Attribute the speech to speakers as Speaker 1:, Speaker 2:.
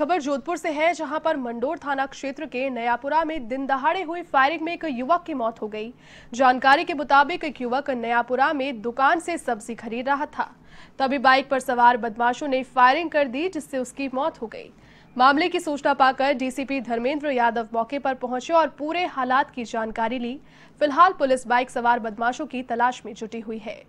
Speaker 1: खबर जोधपुर से है जहां पर मंडोर थाना क्षेत्र के नयापुरा में दिन दहाड़े हुई फायरिंग में एक युवक की मौत हो गई जानकारी के मुताबिक एक युवक नयापुरा में दुकान से सब्जी खरीद रहा था तभी बाइक पर सवार बदमाशों ने फायरिंग कर दी जिससे उसकी मौत हो गई मामले की सूचना पाकर डीसीपी धर्मेंद्र यादव मौके पर पहुंचे और पूरे हालात की जानकारी ली फिलहाल पुलिस बाइक सवार बदमाशों की तलाश में जुटी हुई है